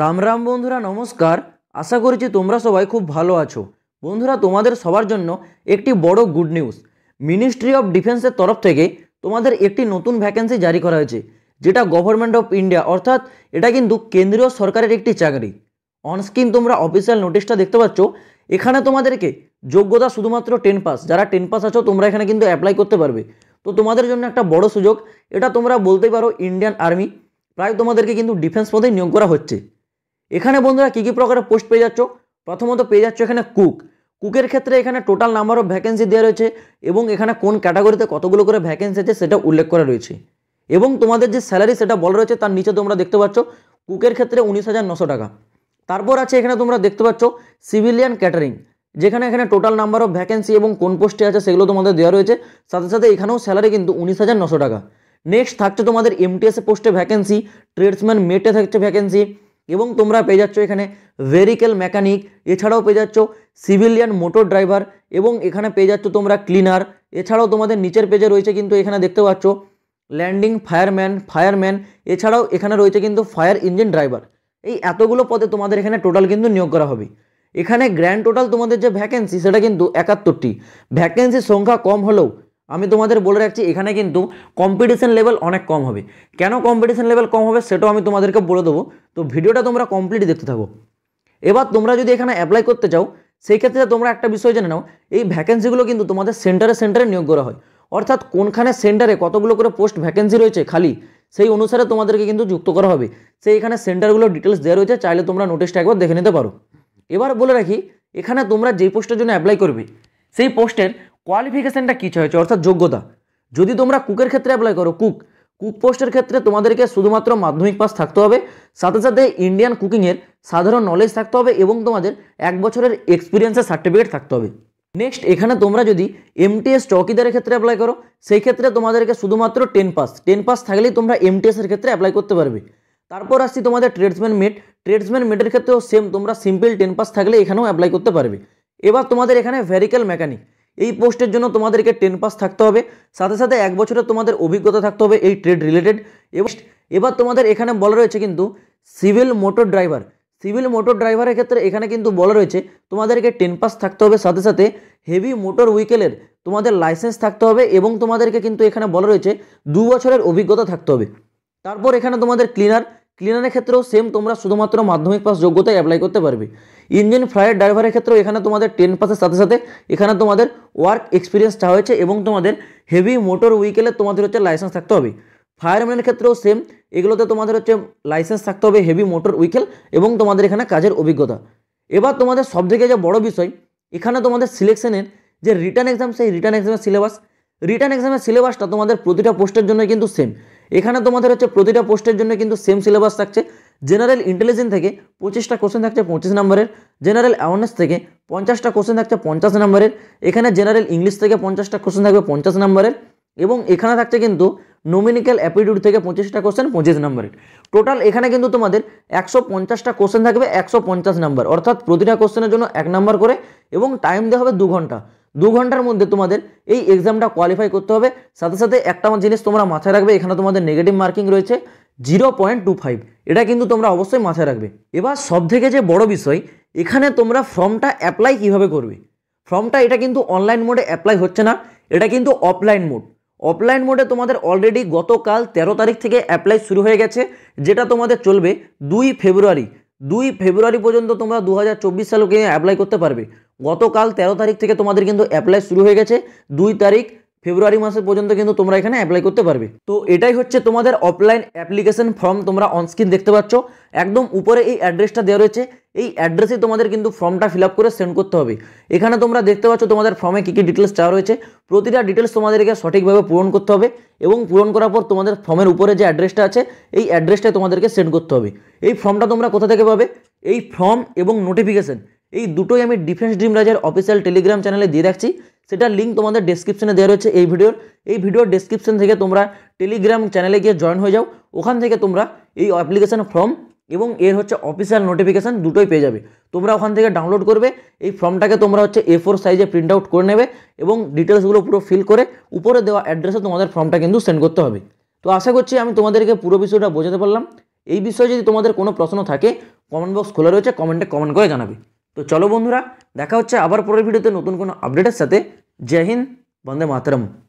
রাম রাম বন্ধুরা নমস্কার আশা করছি তোমরা সবাই খুব ভালো আছো বন্ধুরা তোমাদের সবার জন্য একটি বড় গুড নিউজ মিনিস্ট্রি অফ ডিফেন্সের তরফ থেকে তোমাদের একটি নতুন ভ্যাকেন্সি জারি করা হয়েছে যেটা গভর্নমেন্ট অফ ইন্ডিয়া অর্থাৎ এটা কিন্তু কেন্দ্রীয় সরকারের একটি চাকরি অনস্ক্রিন তোমরা অফিসিয়াল নোটিশটা দেখতে পাচ্ছ এখানে তোমাদেরকে যোগ্যতা শুধুমাত্র টেন পাস যারা টেন পাস আছো তোমরা এখানে কিন্তু অ্যাপ্লাই করতে পারবে তো তোমাদের জন্য একটা বড় সুযোগ এটা তোমরা বলতেই পারো ইন্ডিয়ান আর্মি প্রায় তোমাদেরকে কিন্তু ডিফেন্স পদে নিয়োগ করা হচ্ছে এখানে বন্ধুরা কী কী প্রকারের পোস্ট পেয়ে যাচ্ছ প্রথমত পেয়ে যাচ্ছ এখানে কুক কুকের ক্ষেত্রে এখানে টোটাল নাম্বার অফ ভ্যাকেন্সি দেওয়া রয়েছে এবং এখানে কোন ক্যাটাগরিতে কতগুলো করে ভ্যাকেন্সি আছে সেটা উল্লেখ করা রয়েছে এবং তোমাদের যে স্যালারি সেটা বলা রয়েছে তার নিচে তোমরা দেখতে পাচ্ছ কুকের ক্ষেত্রে উনিশ হাজার নশো টাকা তারপর আছে এখানে তোমরা দেখতে পাচ্ছ সিভিলিয়ান ক্যাটারিং যেখানে এখানে টোটাল নাম্বার অফ ভ্যাকেন্সি এবং কোন পোস্টে আছে সেগুলো তোমাদের দেওয়া রয়েছে সাথে সাথে এখানেও স্যালারি কিন্তু উনিশ হাজার নশো টাকা নেক্সট থাকছে তোমাদের এমটিএসএ পোস্টে ভ্যাকেন্সি ট্রেডসম্যান মেটে থাকছে ভ্যাকেন্সি এবং তোমরা পেয়ে যাচ্ছ এখানে ভেরিকেল মেকানিক এছাড়াও পেয়ে যাচ্ছ সিভিলিয়ান মোটর ড্রাইভার এবং এখানে পেয়ে যাচ্ছ তোমরা ক্লিনার এছাড়াও তোমাদের নিচের পেজে রয়েছে কিন্তু এখানে দেখতে পাচ্ছ ল্যান্ডিং ফায়ারম্যান ফায়ারম্যান এছাড়াও এখানে রয়েছে কিন্তু ফায়ার ইঞ্জিন ড্রাইভার এই এতগুলো পদে তোমাদের এখানে টোটাল কিন্তু নিয়োগ করা হবে এখানে গ্র্যান্ড টোটাল তোমাদের যে ভ্যাকেন্সি সেটা কিন্তু একাত্তরটি ভ্যাকেন্সির সংখ্যা কম হলেও আমি তোমাদের বলে রাখছি এখানে কিন্তু কম্পিটিশান লেভেল অনেক কম হবে কেন কম্পিটিশান লেভেল কম হবে সেটাও আমি তোমাদেরকে বলে দেবো তো ভিডিওটা তোমরা কমপ্লিট দেখতে থাকো এবার তোমরা যদি এখানে অ্যাপ্লাই করতে চাও সেই ক্ষেত্রে তোমরা একটা বিষয় জেনে নাও এই ভ্যাকেন্সিগুলো কিন্তু তোমাদের সেন্টারে সেন্টারে নিয়োগ করা হয় অর্থাৎ কোনখানে সেন্টারে কতগুলো করে পোস্ট ভ্যাকেন্সি রয়েছে খালি সেই অনুসারে তোমাদেরকে কিন্তু যুক্ত করা হবে সেই এখানে সেন্টারগুলোর ডিটেলস দেওয়া রয়েছে চাইলে তোমরা নোটিশটা একবার দেখে নিতে পারো এবার বলে রাখি এখানে তোমরা যে পোস্টের জন্য অ্যাপ্লাই করবে সেই পোস্টের কোয়ালিফিকেশানটা কী হয়েছে অর্থাৎ যোগ্যতা যদি তোমরা কুকের ক্ষেত্রে অ্যাপ্লাই করো কুক কুক পোস্টের ক্ষেত্রে তোমাদেরকে শুধুমাত্র মাধ্যমিক পাস থাকতে হবে সাথে সাথে ইন্ডিয়ান কুকিংয়ের সাধারণ নলেজ থাকতে হবে এবং তোমাদের এক বছরের এক্সপিরিয়েন্সের সার্টিফিকেট থাকতে হবে নেক্সট এখানে তোমরা যদি এমটিএস চকিদারের ক্ষেত্রে অ্যাপ্লাই করো সেই ক্ষেত্রে তোমাদেরকে শুধুমাত্র টেন পাস টেন পাস থাকলেই তোমরা এমটিএসের ক্ষেত্রে অ্যাপ্লাই করতে পারবে তারপর আসছি তোমাদের ট্রেডসম্যান মেট ট্রেডসম্যান মেটের ক্ষেত্রেও সেম তোমরা সিম্পল টেন পাস থাকলে এখানেও অ্যাপ্লাই করতে পারবে এবার তোমাদের এখানে ভেহিক্যাল মেকানিক এই পোস্টের জন্য তোমাদেরকে টেন পাস থাকতে হবে সাথে সাথে এক বছরে তোমাদের অভিজ্ঞতা থাকতে হবে এই ট্রেড রিলেটেড এবং এবার তোমাদের এখানে বলা রয়েছে কিন্তু civil motor driver civil motor ড্রাইভারের ক্ষেত্রে এখানে কিন্তু বলা রয়েছে তোমাদেরকে টেন পাস থাকতে হবে সাথে সাথে হেভি মোটর উইকেলের তোমাদের লাইসেন্স থাকতে হবে এবং তোমাদেরকে কিন্তু এখানে বলা রয়েছে দু বছরের অভিজ্ঞতা থাকতে হবে তারপর এখানে তোমাদের ক্লিনার ক্লিনারের ক্ষেত্রেও সেম তোমরা শুধুমাত্র মাধ্যমিক পাস যোগ্যতায় অ্যাপ্লাই করতে পারবে ইঞ্জিন ফ্লাইয়ের ড্রাইভারের ক্ষেত্রেও এখানে তোমাদের টেন পাসের সাথে সাথে এখানে তোমাদের ওয়ার্ক এক্সপিরিয়েন্স চা হয়েছে এবং তোমাদের হেভি মোটর উইকেলে তোমাদের হচ্ছে লাইসেন্স থাকতে হবে ফায়ারম্যানের ক্ষেত্রেও সেম এগুলোতে তোমাদের হচ্ছে লাইসেন্স থাকতে হবে হেভি মোটর উইকেল এবং তোমাদের এখানে কাজের অভিজ্ঞতা এবার তোমাদের সবথেকে যে বড় বিষয় এখানে তোমাদের সিলেকশনের যে রিটার্ন এক্সাম সেই রিটার্ন এক্সামের সিলেবাস রিটার্ন এক্সামের সিলেবাসটা তোমাদের প্রতিটা পোস্টের জন্য কিন্তু সেম এখানে তোমাদের হচ্ছে প্রতিটা পোস্টের জন্য কিন্তু সেম সিলেবাস থাকছে জেনারেল ইন্টেলিজেন্স থেকে পঁচিশটা কোশ্চেন থাকছে পঁচিশ নম্বরের জেনারেল অ্যাওয়ারনেস থেকে পঞ্চাশটা কোশ্চেন থাকছে পঞ্চাশ নম্বরের এখানে জেনারেল ইংলিশ থেকে পঞ্চাশটা কোশ্চেন থাকবে পঞ্চাশ নম্বরের এবং এখানে থাকছে কিন্তু নমিনিক্যাল অ্যাপিটিউড থেকে পঁচিশটা কোশ্চেন পঁচিশ নম্বরের টোটাল এখানে কিন্তু তোমাদের একশো পঞ্চাশটা কোশ্চেন থাকবে একশো পঞ্চাশ নম্বর অর্থাৎ প্রতিটা কোশ্চেনের জন্য এক নম্বর করে এবং টাইম দেওয়া হবে দু ঘন্টা দু ঘন্টার মধ্যে তোমাদের এই এক্সামটা কোয়ালিফাই করতে হবে সাথে সাথে একটা জিনিস তোমরা মাথায় রাখবে এখানে তোমাদের নেগেটিভ মার্কিং রয়েছে জিরো পয়েন্ট টু ফাইভ এটা কিন্তু তোমরা অবশ্যই মাথায় রাখবে এবার সব থেকে যে বড় বিষয় এখানে তোমরা ফর্মটা অ্যাপ্লাই কিভাবে করবে ফর্মটা এটা কিন্তু অনলাইন মোডে অ্যাপ্লাই হচ্ছে না এটা কিন্তু অফলাইন মোড অফলাইন মোডে তোমাদের অলরেডি গতকাল ১৩ তারিখ থেকে অ্যাপ্লাই শুরু হয়ে গেছে যেটা তোমাদের চলবে দুই ফেব্রুয়ারি দুই ফেব্রুয়ারি পর্যন্ত তোমরা দু হাজার চব্বিশ সালকে অ্যাপ্লাই করতে পারবে গতকাল তেরো তারিখ থেকে তোমাদের কিন্তু অ্যাপ্লাই শুরু হয়ে গেছে দুই তারিখ ফেব্রুয়ারি মাসের পর্যন্ত কিন্তু তোমরা এখানে অ্যাপ্লাই করতে পারবে তো এটাই হচ্ছে তোমাদের অফলাইন অ্যাপ্লিকেশন ফর্ম তোমরা অনস্ক্রিন দেখতে পাচ্ছ একদম উপরে এই অ্যাড্রেসটা দেওয়া রয়েছে এই অ্যাড্রেসে তোমাদের কিন্তু ফর্মটা ফিল করে সেন্ড করতে হবে এখানে তোমরা দেখতে পাচ্ছ তোমাদের ফর্মে কী কী ডিটেলস চাওয়া রয়েছে প্রতিটা ডিটেলস তোমাদেরকে সঠিকভাবে পূরণ করতে হবে এবং পূরণ করার পর তোমাদের ফর্মের উপরে যে অ্যাড্রেসটা আছে এই অ্যাড্রেসটাই তোমাদেরকে সেন্ড করতে হবে এই ফর্মটা তোমরা কোথা থেকে পাবে এই ফর্ম এবং নোটিফিকেশন এই দুটোই আমি ডিফেন্স ড্রিম রাজার অফিসিয়াল টেলিগ্রাম চ্যানেলে দিয়ে রাখছি সেটার লিঙ্ক তোমাদের ডিসক্রিপশনে দেওয়া রয়েছে এই ভিডিওর এই ভিডিওর ডেসক্রিপশন থেকে তোমরা টেলিগ্রাম চ্যানেলে গিয়ে জয়েন হয়ে যাও ওখান থেকে তোমরা এই অ্যাপ্লিকেশান ফর্ম এবং এর হচ্ছে অফিসিয়াল নোটিফিকেশান দুটোই পেয়ে যাবে তোমরা ওখান থেকে ডাউনলোড করবে এই ফর্মটাকে তোমরা হচ্ছে এ ফোর সাইজে প্রিন্ট আউট করে নেবে এবং ডিটেলসগুলো পুরো ফিল করে উপরে দেওয়া অ্যাড্রেসে তোমাদের ফর্মটা কিন্তু সেন্ড করতে হবে তো আশা করছি আমি তোমাদেরকে পুরো বিষয়টা বোঝাতে পারলাম এই বিষয়ে যদি তোমাদের কোনো প্রশ্ন থাকে কমেন্ট বক্স খোলা রয়েছে কমেন্টে কমেন্ট করে জানাবে তো চলো বন্ধুরা দেখা হচ্ছে আবার পরের ভিডিওতে নতুন কোনো আপডেটের সাথে জয় হিন্দ বন্দে মাতরম